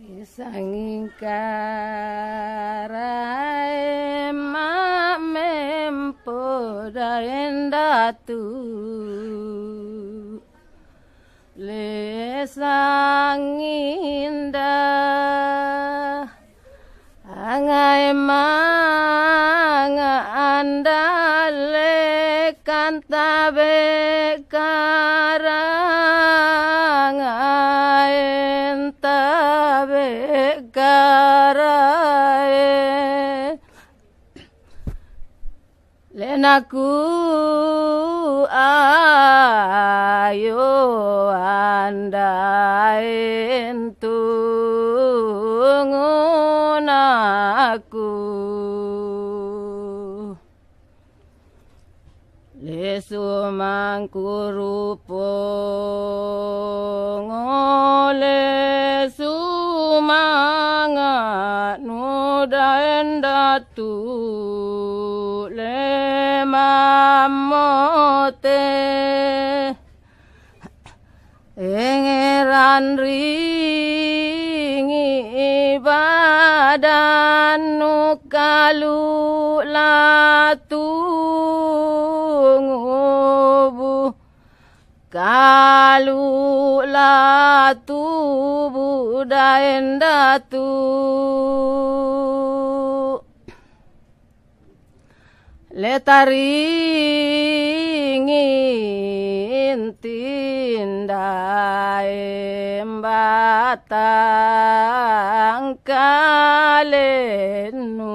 Isang ingkarai ma mempo daen datu Lesang Angai ma anda lekan Len aku ayo andai tungun aku Lesu mangku rupo ngole sumangat nudain datu. samote engeran ringi badan nukalu latungubu kalu letaringin tindae batang kalenu.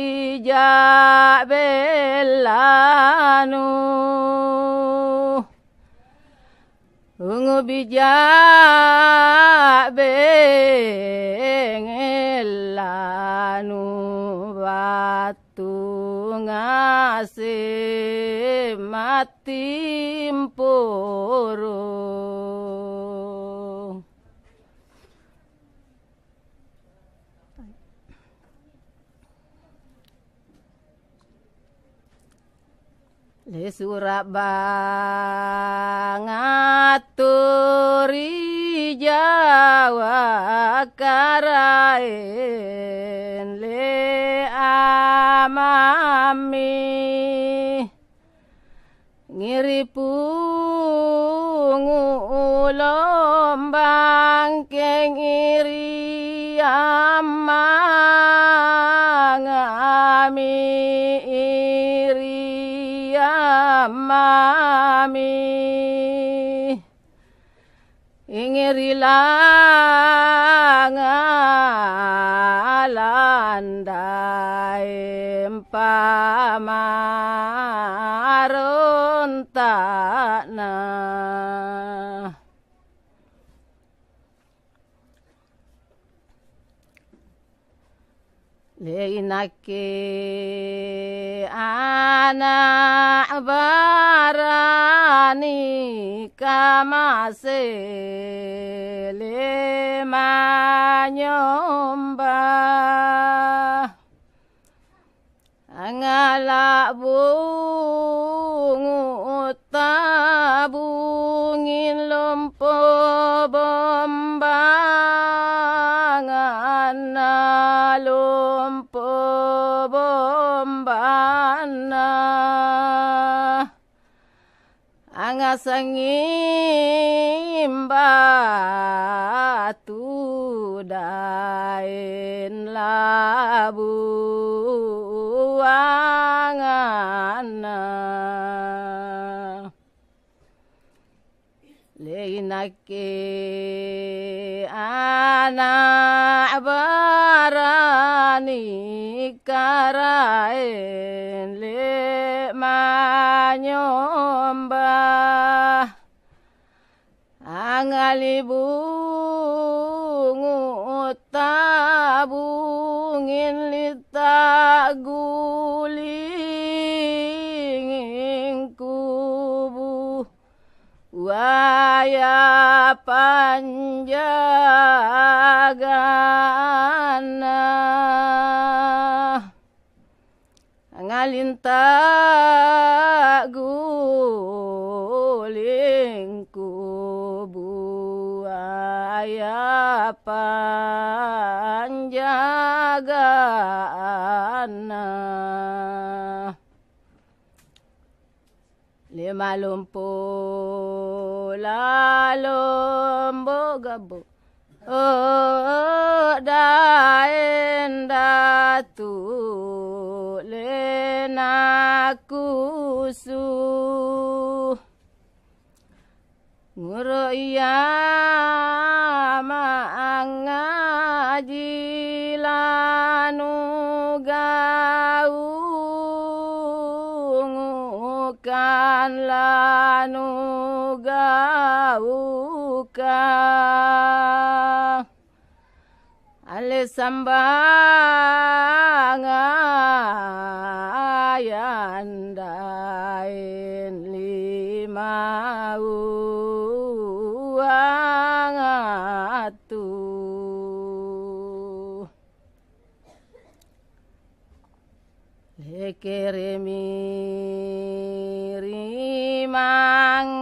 belanu ungu bija bengelanu batu ngase matim puruh Le surak banget Jawa karain le amami ngiri pungu lombang kengin ingerilanga landa empamarontana لينك أنا أبا ni ca ma se le ma nhom ba ngala bu ngu ta bungin lompo bomba ngana lompo bomba na sangim batu dain labuangana Linaki ana barani karain manyo bungu tabungin gulingin kubu waya panjagana ngalinta gu panjagaanna lima lumpuh lalum bogabu Oh, daen datu lenaku su kan lanu gauka ale sambanga yandain lima uang atu kirmiri mankananu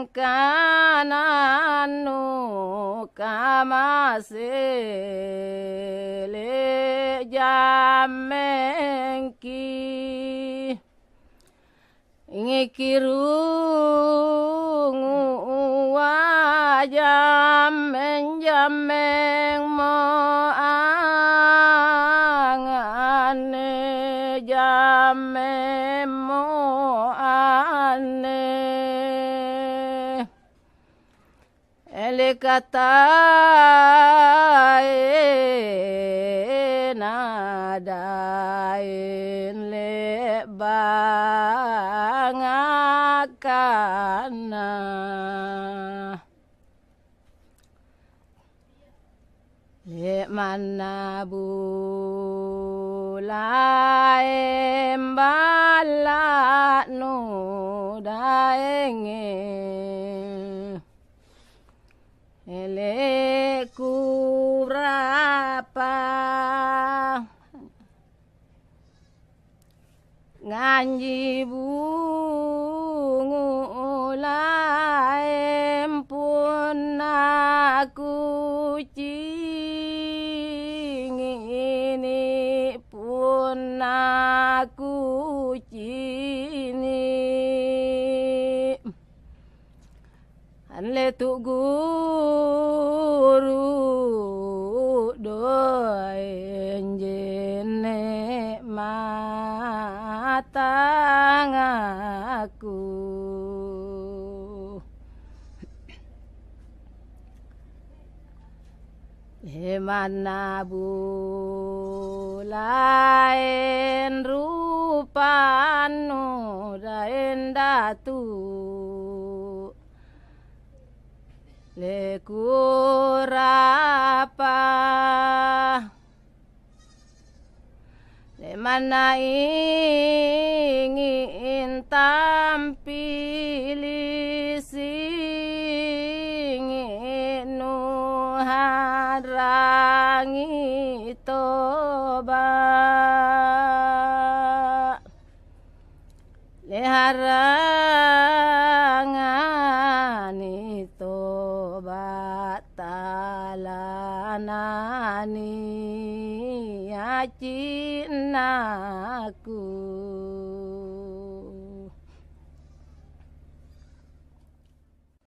kamasele jamengki ngikirungu wajam menjameng mo muane elikatai nadain lebangakana Lemanabu la em ba la no da enge ele kurapa nganji bungu la em pun aku ci mana rupa nu dain datu apa le mana ingin tampil chi na